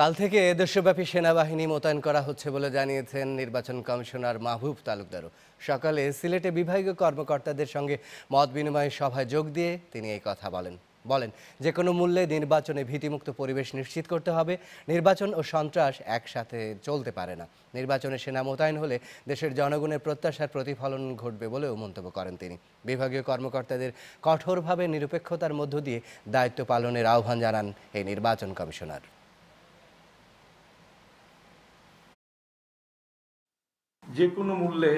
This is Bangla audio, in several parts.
কাল থেকে দেশব্যাপী সেনাবাহিনী মোতায়েন করা হচ্ছে বলে জানিয়েছেন নির্বাচন কমিশনার মাহবুব তালুকদারও সকালে সিলেটে বিভাগীয় কর্মকর্তাদের সঙ্গে মত বিনিময় সভায় যোগ দিয়ে তিনি এই কথা বলেন বলেন যে কোনো মূল্যে নির্বাচনে ভীতিমুক্ত পরিবেশ নিশ্চিত করতে হবে নির্বাচন ও সন্ত্রাস একসাথে চলতে পারে না নির্বাচনে সেনা মোতায়েন হলে দেশের জনগণের প্রত্যাশার প্রতিফলন ঘটবে বলেও মন্তব্য করেন তিনি বিভাগীয় কর্মকর্তাদের কঠোরভাবে নিরপেক্ষতার মধ্য দিয়ে দায়িত্ব পালনের আহ্বান জানান এই নির্বাচন কমিশনার যে কোনো মূল্যে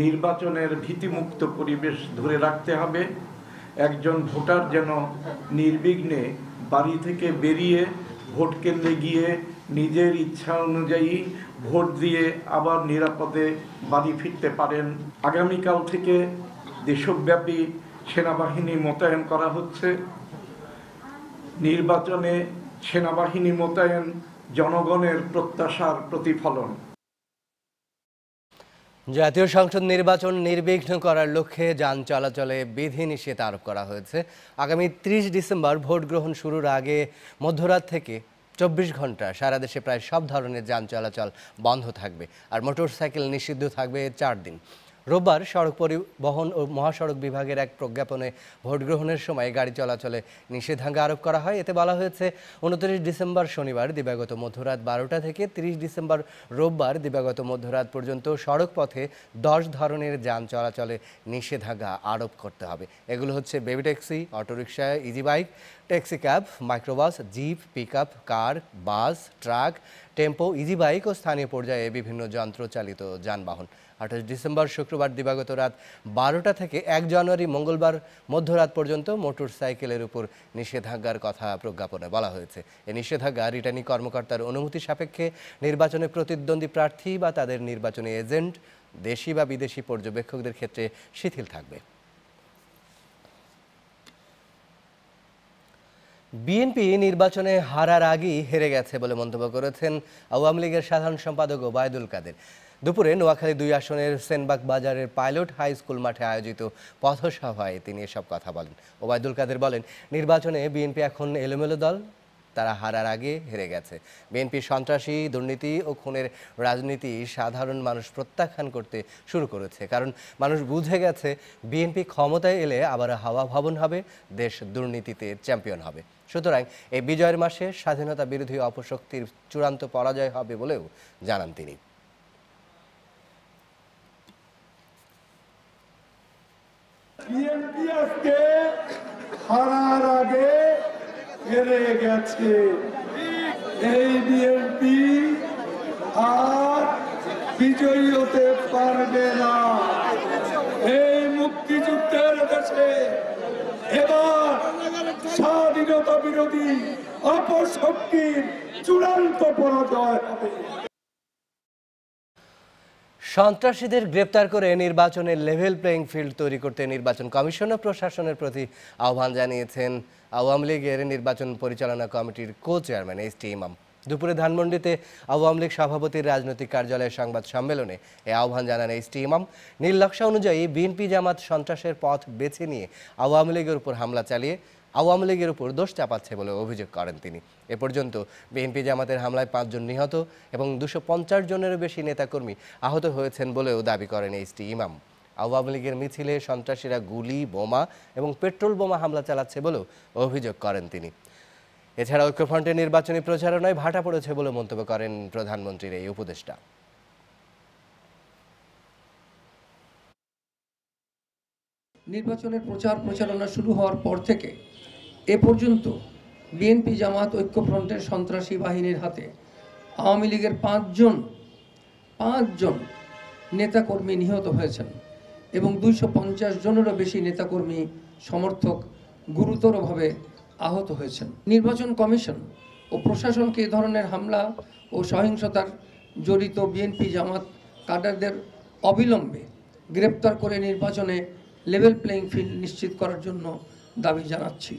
নির্বাচনের ভীতিমুক্ত পরিবেশ ধরে রাখতে হবে একজন ভোটার যেন নির্বিঘ্নে বাড়ি থেকে বেরিয়ে ভোট কেন্দ্রে গিয়ে নিজের ইচ্ছা অনুযায়ী ভোট দিয়ে আবার নিরাপদে বাড়ি ফিরতে পারেন আগামীকাল থেকে দেশব্যাপী সেনাবাহিনী মোতায়েন করা হচ্ছে নির্বাচনে সেনাবাহিনী মোতায়েন জনগণের প্রত্যাশার প্রতিফলন জাতীয় সংসদ নির্বাচন নির্বিঘ্ন করার লক্ষ্যে যান চলাচলে বিধিনিষেধ আরোপ করা হয়েছে আগামী ত্রিশ ডিসেম্বর ভোট গ্রহণ শুরুর আগে মধ্যরাত থেকে চব্বিশ ঘন্টা সারা দেশে প্রায় সব ধরনের যান চলাচল বন্ধ থাকবে আর মোটরসাইকেল নিষিদ্ধ থাকবে চার দিন রোববার সড়ক পরিবহন ও মহাসড়ক বিভাগের এক প্রজ্ঞাপনে ভোট গ্রহণের সময় গাড়ি চলাচলে নিষেধাজ্ঞা আরোপ করা হয় এতে বলা হয়েছে উনত্রিশ ডিসেম্বর শনিবার দিবাগত মধ্যরাত বারোটা থেকে ৩০ ডিসেম্বর রোববার দিবাগত মধ্যরাত পর্যন্ত সড়ক পথে দশ ধরনের যান চলাচলে নিষেধাজ্ঞা আরোপ করতে হবে এগুলো হচ্ছে baby taxi autorickshaw easy bike taxi cab microbus jeep pick car bus truck tempo easy bike ও স্থানীয় পর্যায়ে বিভিন্ন যন্ত্রচালিত যানবাহন আঠাশ ডিসেম্বর শুক্রবার দিবাগত রাত বারোটা থেকে এক জানুয়ারি মঙ্গলবার মধ্যরাত পর্যন্ত মোটর সাইকেলের উপর নিষেধাজ্ঞার কথা প্রজ্ঞাপনে বলা হয়েছে এ নিষেধাজ্ঞা রিটার্নিং কর্মকর্তার অনুমতি সাপেক্ষে নির্বাচনে প্রতিদ্বন্দ্বী প্রার্থী বা তাদের নির্বাচনী এজেন্ট দেশি বা বিদেশি পর্যবেক্ষকদের ক্ষেত্রে শিথিল থাকবে বিএনপি নির্বাচনে হারার আগেই হেরে গেছে বলে মন্তব্য করেছেন আওয়ামী লীগের সাধারণ সম্পাদক ওবায়দুল কাদের দুপুরে নোয়াখালী দুই আসনের সেনবাগ বাজারের পাইলট হাই স্কুল মাঠে আয়োজিত পথসভায় তিনি এসব কথা বলেন ওবায়দুল কাদের বলেন নির্বাচনে বিএনপি এখন এলোমেলো দল তারা হারার আগে হেরে গেছে বিএনপি সন্ত্রাসী দুর্নীতি ও খুনের রাজনীতি সাধারণ মানুষ প্রত্যাখ্যান করতে শুরু করেছে কারণ মানুষ বুঝে গেছে বিএনপি ক্ষমতায় এলে আবার হাওয়া ভবন হবে দেশ দুর্নীতিতে চ্যাম্পিয়ন হবে সুতরাং এই বিজয়ের মাসে স্বাধীনতা বিরোধী অপশক্তির চূড়ান্ত পরাজয় হবে বলেও জানান তিনি এই বিএনপি আর হতে পারবে না এই মুক্তিযুদ্ধের দেশে এবার স্বাধীনতা বিরোধী অপশক্তির চূড়ান্ত পরাজয় হবে সন্ত্রাসীদের গ্রেপ্তার করে নির্বাচনের লেভেল প্লেয়িং ফিল্ড তৈরি করতে নির্বাচন কমিশন ও প্রশাসনের প্রতি আহ্বান জানিয়েছেন আওয়ামী লীগের নির্বাচন পরিচালনা কমিটির কো চেয়ারম্যান এস টি ইমাম দুপুরে ধানমন্ডিতে আওয়ামী লীগ সভাপতির রাজনৈতিক কার্যালয়ের সংবাদ সম্মেলনে এ আহ্বান জানান এস টি ইমাম নীল নকশা অনুযায়ী বিএনপি জামাত সন্ত্রাসের পথ বেছে নিয়ে আওয়ামী লীগের উপর হামলা চালিয়ে আওয়ামী লীগের উপর দোষ চাপাচ্ছে বলে অভিযোগ করেন তিনি এ পর্যন্ত বিএনপি জামাতের হামলায় পাঁচজন নিহত এবং দুশো পঞ্চাশ জনেরও বেশি নেতাকর্মী আহত হয়েছেন বলেও দাবি করেন এইচটি ইমাম আওয়ামী লীগের মিছিলে সন্ত্রাসীরা গুলি বোমা এবং পেট্রোল বোমা হামলা চালাচ্ছে বলেও অভিযোগ করেন তিনি এছাড়া ঐক্যফ্রন্টের নির্বাচনী প্রচারণায় ভাটা পড়েছে বলে মন্তব্য করেন প্রধানমন্ত্রীর এই উপদেষ্টা নির্বাচনের প্রচার প্রচারণা শুরু হওয়ার পর থেকে এ পর্যন্ত বিএনপি জামাত ঐক্যফ্রন্টের সন্ত্রাসী বাহিনীর হাতে আওয়ামী লীগের পাঁচজন পাঁচজন নেতাকর্মী নিহত হয়েছেন এবং দুইশো পঞ্চাশ জনেরও বেশি নেতাকর্মী সমর্থক গুরুতরভাবে আহত হয়েছেন নির্বাচন কমিশন ও প্রশাসনকে এ ধরনের হামলা ও সহিংসতার জড়িত বিএনপি জামাত কাডারদের অবিলম্বে গ্রেপ্তার করে নির্বাচনে লেভেল প্লেয়িং ফিল্ড নিশ্চিত করার জন্য দাবি জানাচ্ছি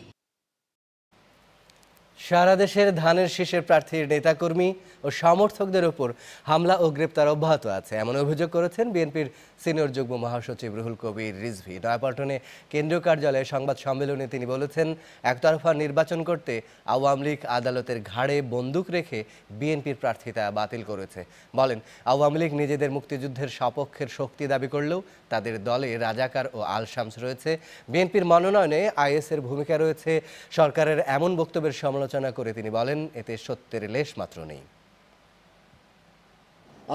সারা দেশের ধানের শীষের প্রার্থীর নেতাকর্মী ও সমর্থকদের ওপর হামলা ও গ্রেপ্তার অব্যাহত আছে এমন অভিযোগ করেছেন বিএনপির সিনিয়র যুগ্ম মহাসচিব রুহুল কবির রিজভি নয়াপল্টনে কেন্দ্রীয় কার্যালয়ে সংবাদ সম্মেলনে তিনি বলেছেন একতরফা নির্বাচন করতে আওয়ামী লীগ আদালতের ঘাড়ে বন্দুক রেখে বিএনপির প্রার্থিতা বাতিল করেছে বলেন আওয়ামী লীগ নিজেদের মুক্তিযুদ্ধের সপক্ষের শক্তি দাবি করলেও তাদের দলে রাজাকার ও আলশামস রয়েছে বিএনপির মনোনয়নে আইএসের ভূমিকা রয়েছে সরকারের এমন বক্তব্যের সমালোচনা সমালোচনা করে তিনি বলেন এতে সত্যের লেশ মাত্র নেই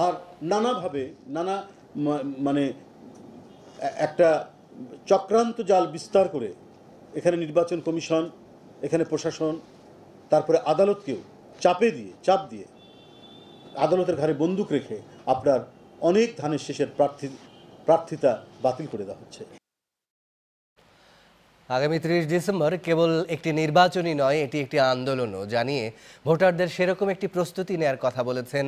আর নানাভাবে নানা মানে একটা চক্রান্ত জাল বিস্তার করে এখানে নির্বাচন কমিশন এখানে প্রশাসন তারপরে আদালতকেও চাপে দিয়ে চাপ দিয়ে আদালতের ঘরে বন্দুক রেখে আপনার অনেক ধানের শেষের প্রার্থী প্রার্থিতা বাতিল করে দেওয়া হচ্ছে আগামী ত্রিশ ডিসেম্বর কেবল একটি নির্বাচনই নয় এটি একটি আন্দোলনও জানিয়ে ভোটারদের সেরকম একটি প্রস্তুতি নেয়ার কথা বলেছেন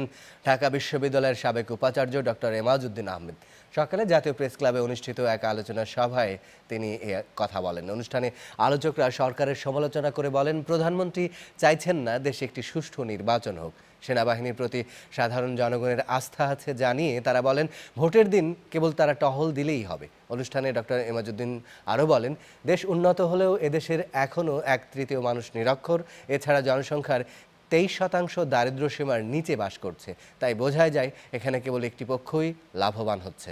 ঢাকা বিশ্ববিদ্যালয়ের সাবেক উপাচার্য ডক্টর এমাজউদ্দিন আহমেদ সকালে জাতীয় প্রেস ক্লাবে অনুষ্ঠিত এক আলোচনা সভায় তিনি এ কথা বলেন অনুষ্ঠানে আলোচকরা সরকারের সমালোচনা করে বলেন প্রধানমন্ত্রী চাইছেন না দেশে একটি সুষ্ঠু নির্বাচন হোক সেনাবাহিনীর প্রতি সাধারণ জনগণের আস্থা আছে জানিয়ে তারা বলেন ভোটের দিন কেবল তারা টহল দিলেই হবে অনুষ্ঠানে ডক্টর এমাজুদ্দিন আরও বলেন দেশ উন্নত হলেও এদেশের এখনও এক তৃতীয় মানুষ নিরক্ষর এছাড়া জনসংখ্যার তেইশ শতাংশ দারিদ্র্যসীমার নিচে বাস করছে তাই বোঝায় যায় এখানে কেবল একটি পক্ষই লাভবান হচ্ছে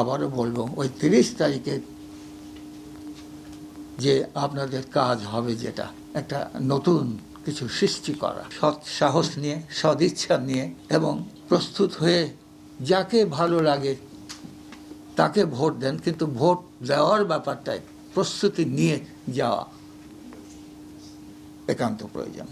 আবারও বলবো ওই তিরিশ তারিখে যে আপনাদের কাজ হবে যেটা একটা নতুন কিছু সৃষ্টি করা সৎ সাহস নিয়ে সদিচ্ছা নিয়ে এবং প্রস্তুত হয়ে যাকে ভালো লাগে তাকে ভোট দেন কিন্তু ভোট দেওয়ার ব্যাপারটায় প্রস্তুতি নিয়ে যাওয়া একান্ত প্রয়োজন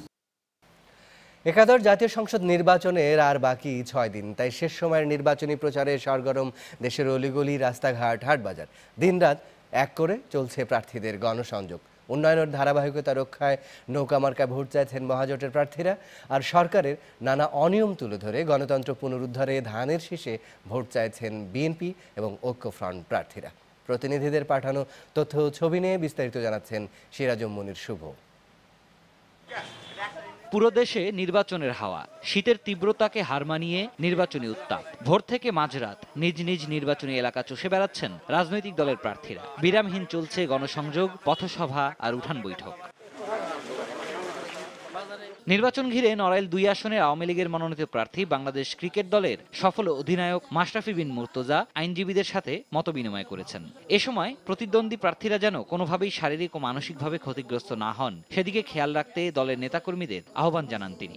একাদশ জাতীয় সংসদ নির্বাচনের আর বাকি ছয় দিন তাই শেষ সময়ের নির্বাচনী প্রচারে সরগরম দেশের অলিগলি রাস্তাঘাট হাটবাজার দিনরাত এক করে চলছে প্রার্থীদের গণসংযোগ উন্নয়নের ধারাবাহিকতা রক্ষায় নৌকা মার্কায় ভোট চাইছেন মহাজোটের প্রার্থীরা আর সরকারের নানা অনিয়ম তুলে ধরে গণতন্ত্র পুনরুদ্ধারে ধানের শেষে ভোট চাইছেন বিএনপি এবং ঐক্যফ্রন্ট প্রার্থীরা প্রতিনিধিদের পাঠানো তথ্য ছবি নিয়ে বিস্তারিত জানাচ্ছেন সিরাজম মনির শুভ পুরো দেশে নির্বাচনের হাওয়া শীতের তীব্রতাকে হার মানিয়ে নির্বাচনী উত্তাপ ভোর থেকে মাঝরাত নিজ নিজ নির্বাচনী এলাকা চষে বেড়াচ্ছেন রাজনৈতিক দলের প্রার্থীরা বিরামহীন চলছে গণসংযোগ পথসভা আর উঠান বৈঠক নির্বাচন ঘিরে নড়াইল দুই আসনের আওয়ামী লীগের মনোনীত প্রার্থী বাংলাদেশ ক্রিকেট দলের সফল অধিনায়ক মাশরাফি বিন মুর্তজা আইনজীবীদের সাথে মতবিনিময় করেছেন এ সময় প্রতিদ্বন্দ্বী প্রার্থীরা যেন কোনোভাবেই শারীরিক ও মানসিকভাবে ক্ষতিগ্রস্ত না হন সেদিকে খেয়াল রাখতে দলের নেতাকর্মীদের আহ্বান জানান তিনি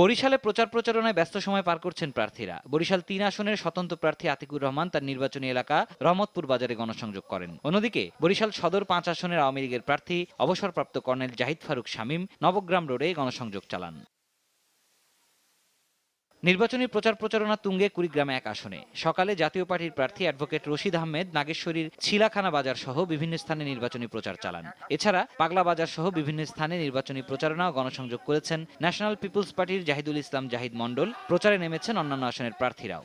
বরিশালে প্রচার প্রচারণায় ব্যস্ত সময় পার করছেন প্রার্থীরা বরিশাল তিন আসনের স্বতন্ত্র প্রার্থী আতিকুর রহমান তার নির্বাচনী এলাকা রহমতপুর বাজারে গণসংযোগ করেন অন্যদিকে বরিশাল সদর পাঁচ আসনের আওয়ামী লীগের প্রার্থী অবসরপ্রাপ্ত কর্নেল জাহিদ ফারুক শামীম নবগ্রাম রোডে গণসংযোগ চালান নির্বাচনী প্রচার প্রচারণা তুঙ্গে কুড়িগ্রামে এক আসনে সকালে জাতীয় পার্টির প্রার্থী অ্যাডভোকেট রশিদ আহমেদ নাগেশ্বরীর ছিলাখানা বাজার সহ বিভিন্ন স্থানে নির্বাচনী প্রচার চালান এছাড়া পাগলা বাজার সহ বিভিন্ন স্থানে নির্বাচনী প্রচারণা ও গণসংযোগ করেছেন ন্যাশনাল পিপলস পার্টির জাহিদুল ইসলাম জাহিদ মণ্ডল প্রচারে নেমেছেন অন্যান্য আসনের প্রার্থীরাও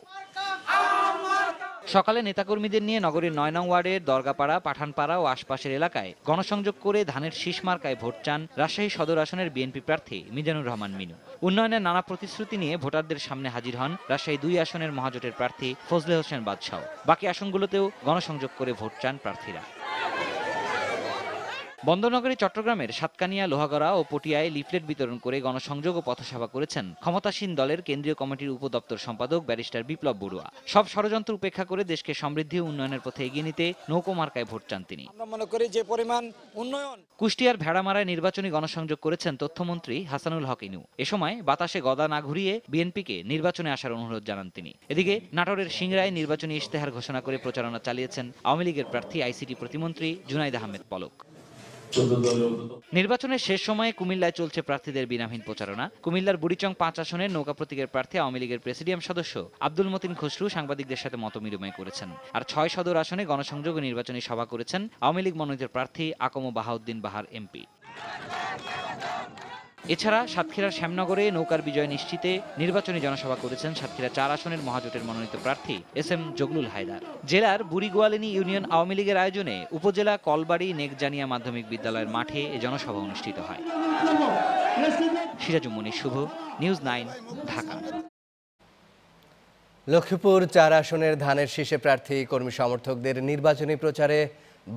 সকালে নেতাকর্মীদের নিয়ে নগরীর নয় নং ওয়ার্ডের দরগাপাড়া পাঠানপাড়া ও আশপাশের এলাকায় গণসংযোগ করে ধানের শীষ মার্কায় ভোট চান রাজশাহী সদর আসনের বিএনপি প্রার্থী মিজানুর রহমান মিনু উন্নয়নের নানা প্রতিশ্রুতি নিয়ে ভোটারদের সামনে হাজির হন রাজশাহী দুই আসনের মহাজোটের প্রার্থী ফজলে হোসেন বাদশাহ বাকি আসনগুলোতেও গণসংযোগ করে ভোট চান প্রার্থীরা বন্দরনগরী চট্টগ্রামের সাতকানিয়া লোহাগড়া ও পটিয়ায় লিফলেট বিতরণ করে গণসংযোগ ও পথসভা করেছেন ক্ষমতাসীন দলের কেন্দ্রীয় কমিটির উপদপ্তর সম্পাদক ব্যারিস্টার বিপ্লব বড়ুয়া সব ষড়যন্ত্র উপেক্ষা করে দেশকে সমৃদ্ধি ও উন্নয়নের পথে এগিয়ে নিতে নৌকো মার্কায় ভোট চান তিনি কুষ্টিয়ার ভেড়ামারায় নির্বাচনী গণসংযোগ করেছেন তথ্যমন্ত্রী হাসানুল হক ইনু এ সময় বাতাসে গদা না ঘুরিয়ে বিএনপিকে নির্বাচনে আসার অনুরোধ জানান তিনি এদিকে নাটোরের সিংরায় নির্বাচনী ইশতেহার ঘোষণা করে প্রচারণা চালিয়েছেন আওয়ামী লীগের প্রার্থী আইসিটি প্রতিমন্ত্রী জুনাইদ আহমেদ পলক নির্বাচনের শেষ সময়ে কুমিল্লায় চলছে প্রার্থীদের বিনাহীন প্রচারণা কুমিল্লার বুড়িচং পাঁচ আসনের নৌকা প্রতীকের প্রার্থী আওয়ামী লীগের প্রেসিডিয়াম সদস্য আব্দুল মতিন খসরু সাংবাদিকদের সাথে মত বিনিময় করেছেন আর ছয় সদর আসনে গণসংযোগ ও নির্বাচনী সভা করেছেন আওয়ামী লীগ মনোনীত প্রার্থী আকম বাহাউদ্দিন বাহার এমপি এছাড়া সাতক্ষীরার শ্যামনগরে নৌকার বিজয় নিশ্চিতে নির্বাচনী জনসভা করেছেন সাতক্ষীরা চার আসনের মহাজোটের মনোনীত প্রার্থী এস এম জগলুল হায়দার জেলার বুড়িগোয়ালিনী ইউনিয়ন আওয়ামী লীগের আয়োজনে উপজেলা কলবাড়ি নেকজানিয়া মাধ্যমিক বিদ্যালয়ের মাঠে এ জনসভা অনুষ্ঠিত হয় সিরাজুমনি শুভ নিউজ নাইন ঢাকা লক্ষ্মীপুর চার আসনের ধানের শীর্ষে প্রার্থী কর্মী সমর্থকদের নির্বাচনী প্রচারে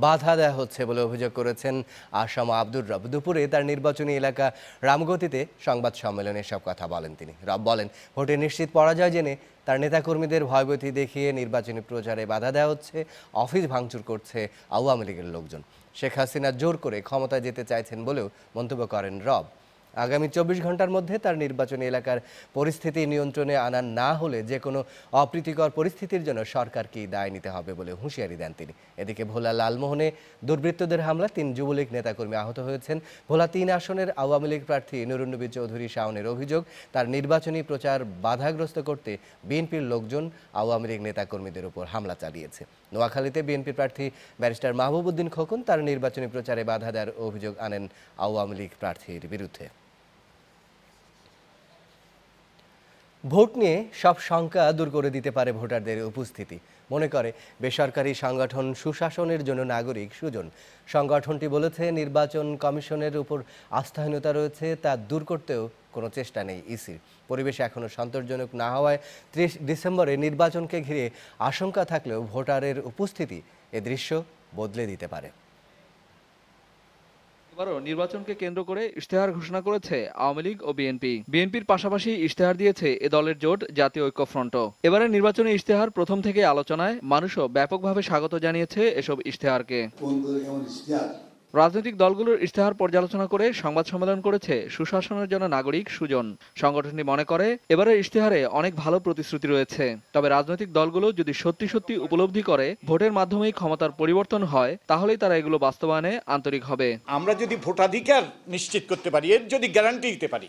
বাধা দেয়া হচ্ছে বলে অভিযোগ করেছেন আসাম আব্দুর রব দুপুরে তার নির্বাচনী এলাকা রামগতিতে সংবাদ সম্মেলনে সব কথা বলেন তিনি রব বলেন ভোটে নিশ্চিত পরাজয় জেনে তার নেতাকর্মীদের ভয়ভীতি দেখিয়ে নির্বাচনী প্রচারে বাধা দেওয়া হচ্ছে অফিস ভাঙচুর করছে আওয়ামী লীগের লোকজন শেখ হাসিনা জোর করে ক্ষমতায় যেতে চাইছেন বলেও মন্তব্য করেন রব আগামী চব্বিশ ঘন্টার মধ্যে তার নির্বাচনী এলাকার পরিস্থিতি নিয়ন্ত্রণে আনা না হলে যে কোনো অপ্রীতিকর পরিস্থিতির জন্য সরকারকেই দায় নিতে হবে বলে হুঁশিয়ারি দেন তিনি এদিকে ভোলা লালমোহনে দুর্বৃত্তদের হামলা তিন যুবলীগ নেতাকর্মী আহত হয়েছেন ভোলা তিন আসনের আওয়ামী লীগ প্রার্থী নুরুন্নবী চৌধুরী শাওনের অভিযোগ তার নির্বাচনী প্রচার বাধাগ্রস্ত করতে বিএনপির লোকজন আওয়ামী লীগ নেতাকর্মীদের উপর হামলা চালিয়েছে নোয়াখালীতে বিএনপি প্রার্থী ব্যারিস্টার মাহবুবুদ্দিন খোকন তার নির্বাচনী প্রচারে বাধা দেওয়ার অভিযোগ আনেন আওয়ামী লীগ প্রার্থীর বিরুদ্ধে ভোট নিয়ে সব শঙ্কা দূর করে দিতে পারে ভোটারদের উপস্থিতি মনে করে বেসরকারি সংগঠন সুশাসনের জন্য নাগরিক সুজন সংগঠনটি বলেছে নির্বাচন কমিশনের উপর আস্থাহীনতা রয়েছে তা দূর করতেও কোনো চেষ্টা নেই ইসির পরিবেশ এখনও সন্তোষজনক না হওয়ায় ত্রিশ ডিসেম্বরে নির্বাচনকে ঘিরে আশঙ্কা থাকলেও ভোটারের উপস্থিতি এ দৃশ্য বদলে দিতে পারে এবারও নির্বাচনকে কেন্দ্র করে ইশতেহার ঘোষণা করেছে আওয়ামী লীগ ও বিএনপি বিএনপির পাশাপাশি ইশতেহার দিয়েছে এ দলের জোট জাতীয় ঐক্যফ্রন্টও এবারে নির্বাচনে ইশতেহার প্রথম থেকে আলোচনায় মানুষও ব্যাপকভাবে স্বাগত জানিয়েছে এসব ইশতেহারকে রাজনৈতিক দলগুলোর ইশতেহার পর্যালোচনা করে সংবাদ সম্মেলন করেছে সুশাসনের জন্য নাগরিক সুজন সংগঠনটি মনে করে এবারের ইশতেহারে অনেক ভালো প্রতিশ্রুতি রয়েছে তবে রাজনৈতিক দলগুলো যদি সত্যি সত্যি উপলব্ধি করে ভোটের মাধ্যমেই ক্ষমতার পরিবর্তন হয় তাহলেই তারা এগুলো বাস্তবায়নে আন্তরিক হবে আমরা যদি ভোটাধিকার নিশ্চিত করতে পারি এর যদি গ্যারান্টি দিতে পারি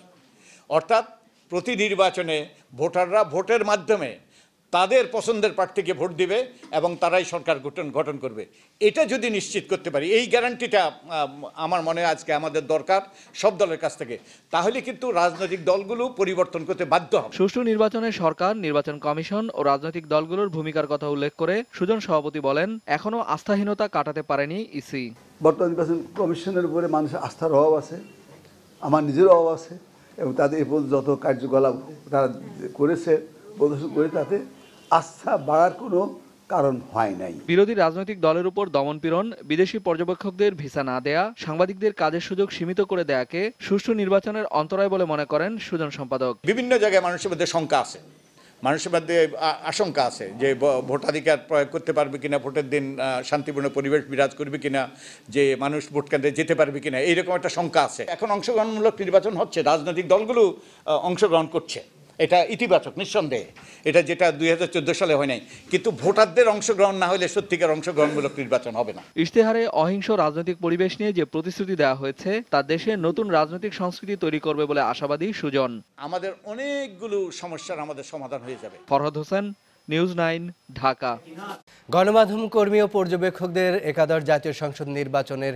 অর্থাৎ প্রতি নির্বাচনে ভোটাররা ভোটের মাধ্যমে তাদের পছন্দের প্রার্থীকে ভোট দিবে এবং তারাই সরকার গঠন গঠন করবে এটা যদি নিশ্চিত করতে পারি এই গ্যারান্টিটা আমার মনে হয় আজকে আমাদের দরকার সব দলের কাছ থেকে তাহলে কিন্তু রাজনৈতিক দলগুলো পরিবর্তন করতে বাধ্য হবে সুষ্ঠু নির্বাচনে সরকার নির্বাচন কমিশন ও রাজনৈতিক দলগুলোর ভূমিকার কথা উল্লেখ করে সুজন সভাপতি বলেন এখনও আস্থাহীনতা কাটাতে পারেনি ইসি বর্তমান নির্বাচন কমিশনের উপরে মানুষের আস্থার অভাব আছে আমার নিজের অভাব আছে এবং তাদের এ যত কার্যকলাপ তারা করেছে প্রদর্শন করে তাতে আস্থা বাড়ার কোনো কারণ হয় নাই বিরোধী রাজনৈতিক দলের উপর দমনপীড়ন বিদেশি পর্যবেক্ষকদের ভিসা না দেয়া সাংবাদিকদের কাজের সুযোগ সীমিত করে দেয়াকে সুষ্ঠু নির্বাচনের অন্তরায় বলে মনে করেন সুজন সম্পাদক বিভিন্ন জায়গায় মানুষের মধ্যে শঙ্কা আছে মানুষের মধ্যে আশঙ্কা আছে যে ভোটাধিকার প্রয়োগ করতে পারবে কিনা ভোটের দিন শান্তিপূর্ণ পরিবেশ বিরাজ করবে কিনা যে মানুষ ভোট কেন্দ্রে যেতে পারবে কিনা এইরকম একটা শঙ্কা আছে এখন অংশগ্রহণমূলক নির্বাচন হচ্ছে রাজনৈতিক দলগুলো অংশগ্রহণ করছে এটা ইতিবাচক নিঃসন্দেহে এটা যেটা দুই সালে হয় নাই কিন্তু ভোটারদের অংশগ্রহণ না হলে সত্যিকার অংশগ্রহণমূলক নির্বাচন হবে না ইশতেহারে অহিংস রাজনৈতিক পরিবেশ নিয়ে যে প্রতিশ্রুতি দেওয়া হয়েছে তা দেশে নতুন রাজনৈতিক সংস্কৃতি তৈরি করবে বলে আশাবাদী সুজন আমাদের অনেকগুলো সমস্যার আমাদের সমাধান হয়ে যাবে ফরহাদ হোসেন নিউজ নাইন ঢাকা গণমাধ্যম কর্মী ও পর্যবেক্ষকদের একাদশ জাতীয় সংসদ নির্বাচনের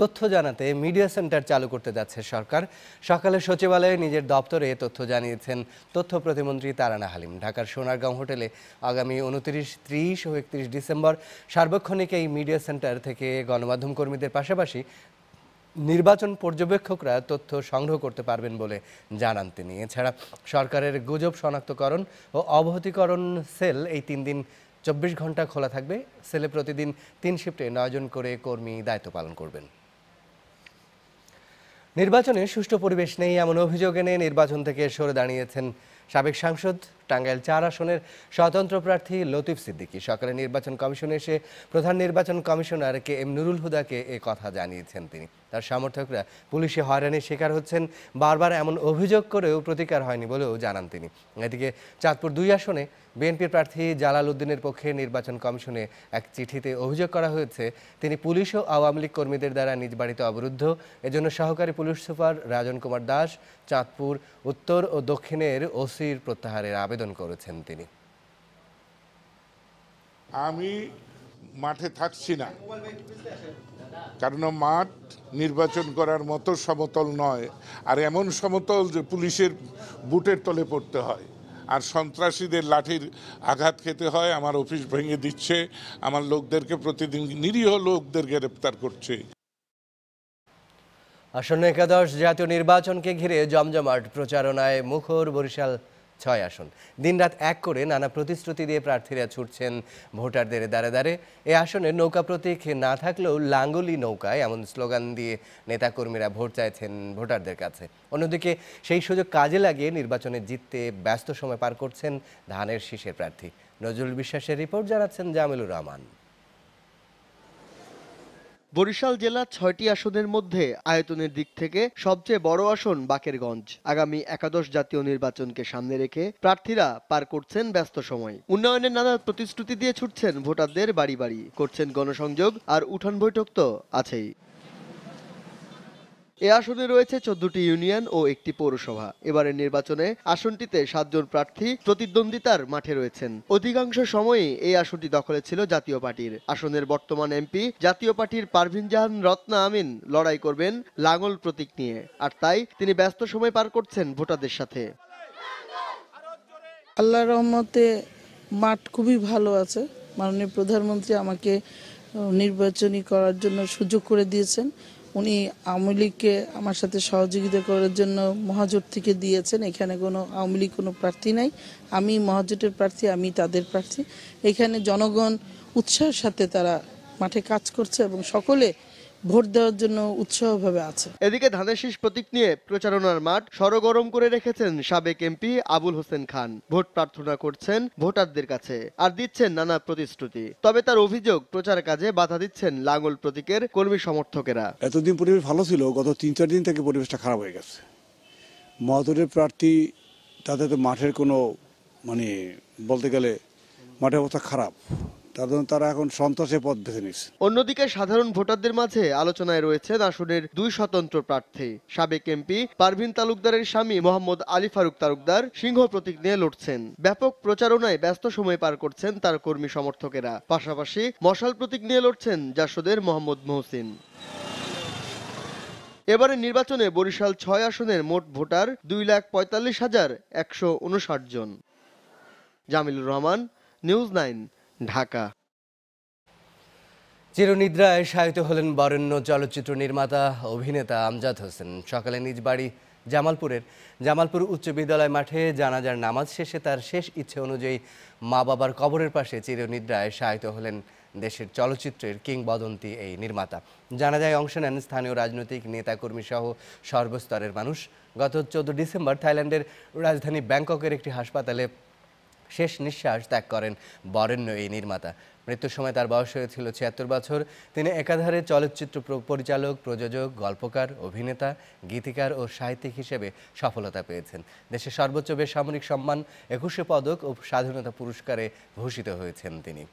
তথ্য জানাতে মিডিয়া সেন্টার চালু করতে যাচ্ছে সরকার সকালে সচিবালয়ে নিজের দপ্তরে তথ্য জানিয়েছেন তথ্য প্রতিমন্ত্রী তারানা হালিম ঢাকার সোনারগাঁও হোটেলে আগামী উনত্রিশ ত্রিশ ও একত্রিশ ডিসেম্বর সার্বক্ষণিক এই মিডিয়া সেন্টার থেকে গণমাধ্যম কর্মীদের পাশাপাশি নির্বাচন পর্যবেক্ষকরা তথ্য সংগ্রহ করতে পারবেন বলে জানান তিনি এছাড়া সরকারের গুজব শনাক্তকরণ ও অবহতিকরণ সেল এই তিন দিন চব্বিশ ঘন্টা খোলা থাকবে সেলে প্রতিদিন তিন শিফটে নয়জন করে কর্মী দায়িত্ব পালন করবেন নির্বাচনে সুষ্ঠু পরিবেশ নেই এমন অভিযোগ এনে নির্বাচন থেকে সরে দাঁড়িয়েছেন সাবেক সাংসদ টাঙ্গাইল চার আসনের স্বতন্ত্র প্রার্থী লতিফ সিদ্দিকী সকালে নির্বাচন কমিশনে এসে প্রধান নির্বাচন কমিশনার কে এম নুরুল হুদাকে এ কথা জানিয়েছেন তিনি তার সমর্থকরা পুলিশে হয়রানির শিকার হচ্ছেন বারবার এমন অভিযোগ করেও প্রতিকার হয়নি বলেও জানান তিনি এদিকে চাঁদপুর দুই আসনে বিএনপির প্রার্থী জালাল উদ্দিনের পক্ষে নির্বাচন কমিশনে এক চিঠিতে অভিযোগ করা হয়েছে তিনি পুলিশ ও আওয়ামী লীগ কর্মীদের দ্বারা নিজ বাড়িতে অবরুদ্ধ এজন্য সহকারী পুলিশ সুপার রাজন কুমার দাস চাঁদপুর উত্তর ও দক্ষিণের ওসির প্রত্যাহারের আবেদন আবেদন করেছেন তিনি আমি মাঠে থাকছি না কারণ মাঠ নির্বাচন করার মতো সমতল নয় আর এমন সমতল যে পুলিশের বুটের তলে পড়তে হয় আর সন্ত্রাসীদের লাঠির আঘাত খেতে হয় আমার অফিস ভেঙে দিচ্ছে আমার লোকদেরকে প্রতিদিন নিরীহ লোকদের গ্রেপ্তার করছে আসন্ন একাদশ জাতীয় নির্বাচনকে ঘিরে জমজমাট প্রচারণায় মুখর বরিশাল ছয় আসন দিনরাত এক করে নানা প্রতিশ্রুতি দিয়ে প্রার্থীরা ছুটছেন ভোটারদের দ্বারে দ্বারে এ আসনে নৌকা প্রতীক না থাকলেও লাঙ্গলি নৌকায় এমন স্লোগান দিয়ে নেতাকর্মীরা ভোট চাইছেন ভোটারদের কাছে অন্যদিকে সেই সুযোগ কাজে লাগিয়ে নির্বাচনে জিততে ব্যস্ত সময় পার করছেন ধানের শীষের প্রার্থী নজরুল বিশ্বাসের রিপোর্ট জানাচ্ছেন জামিলুর রহমান বরিশাল জেলা ছয়টি আসনের মধ্যে আয়তনের দিক থেকে সবচেয়ে বড় আসন বাকেরগঞ্জ আগামী একাদশ জাতীয় নির্বাচনকে সামনে রেখে প্রার্থীরা পার করছেন ব্যস্ত সময় উন্নয়নের নানা প্রতিশ্রুতি দিয়ে ছুটছেন ভোটারদের বাড়ি বাড়ি করছেন গণসংযোগ আর উঠান বৈঠক তো আছেই এ আসনে রয়েছে চোদ্দটি ইউনিয়ন ও একটি পৌরসভা এবারের নির্বাচনে আসনটিতে সাতজন প্রার্থী প্রতিদ্বন্দ্বিতার মাঠে রয়েছেন অধিকাংশ সময়ে এই আসনটি দখলে ছিল জাতীয় পার্টির আসনের বর্তমান এমপি জাতীয় পার্টির পারভিন জাহান রত্না আমিন লড়াই করবেন লাঙল প্রতীক নিয়ে আর তাই তিনি ব্যস্ত সময় পার করছেন ভোটারদের সাথে আল্লাহ রহমতে মাঠ খুবই ভালো আছে মাননীয় প্রধানমন্ত্রী আমাকে নির্বাচনী করার জন্য সুযোগ করে দিয়েছেন উনি আওয়ামী লীগকে আমার সাথে সহযোগিতা করার জন্য মহাজোট থেকে দিয়েছেন এখানে কোনো আওয়ামী লীগ কোনো প্রার্থী নাই আমি মহাজোটের প্রার্থী আমি তাদের প্রার্থী এখানে জনগণ উৎসাহের সাথে তারা মাঠে কাজ করছে এবং সকলে ভোট দেওয়ার জন্য উৎসাহভাবে আছে এদিকে ধানের শীষ প্রতীক নিয়ে প্রচারণার মাঠ সরগরম করে রেখেছেন সাবেক এমপি আবুল হোসেন খান ভোট প্রার্থনা করছেন ভোটারদের কাছে আর দিচ্ছেন নানা প্রতিশ্রুতি তবে তার অভিযোগ প্রচার কাজে বাধা দিচ্ছেন লাঙ্গল প্রতীকের কর্মী সমর্থকেরা এতদিন পরিবেশ ভালো ছিল গত তিন চার দিন থেকে পরিবেশটা খারাপ হয়ে গেছে মহাদুরের প্রার্থী তাদের তো মাঠের কোনো মানে বলতে গেলে মাঠের অবস্থা খারাপ তারা এখন সন্তোষের পথ বেছে নিচ্ছে অন্যদিকে সাধারণ ভোটারদের মাঝে আলোচনায় রয়েছে আসনের দুই স্বতন্ত্র প্রার্থী সাবেক এমপি পারভিন তালুকদারের স্বামী মোহাম্মদ আলী ফারুক তালুকদার সিংহ প্রতীক নিয়ে লড়ছেন ব্যাপক প্রচারণায় ব্যস্ত সময় পার করছেন তার কর্মী সমর্থকেরা পাশাপাশি মশাল প্রতীক নিয়ে লড়ছেন জাসদের মোহাম্মদ মহসিন এবারের নির্বাচনে বরিশাল ছয় আসনের মোট ভোটার দুই লাখ পঁয়তাল্লিশ হাজার একশো উনষাট জন জামিলুর রহমান নিউজ নাইন ঢাকা চিরনিদ্রায় শায়িত হলেন বরেণ্য চলচ্চিত্র নির্মাতা অভিনেতা আমজাদ হোসেন সকালে নিজ বাড়ি জামালপুরের জামালপুর উচ্চ বিদ্যালয় মাঠে জানাজার নামাজ শেষে তার শেষ ইচ্ছে অনুযায়ী মা বাবার কবরের পাশে চিরনিদ্রায় শায়িত হলেন দেশের চলচ্চিত্রের কিংবদন্তি এই নির্মাতা জানাজায় অংশ নেন স্থানীয় রাজনৈতিক নেতাকর্মী সহ সর্বস্তরের মানুষ গত চোদ্দ ডিসেম্বর থাইল্যান্ডের রাজধানী ব্যাংককের একটি হাসপাতালে শেষ নিঃশ্বাস ত্যাগ করেন বরেণ্য এই নির্মাতা মৃত্যুর সময় তার বয়স হয়েছিল ছিয়াত্তর বছর তিনি একাধারে চলচ্চিত্র পরিচালক প্রযোজক গল্পকার অভিনেতা গীতিকার ও সাহিত্যিক হিসেবে সফলতা পেয়েছেন দেশের সর্বোচ্চ বেসামরিক সম্মান একুশে পদক ও স্বাধীনতা পুরস্কারে ভূষিত হয়েছেন তিনি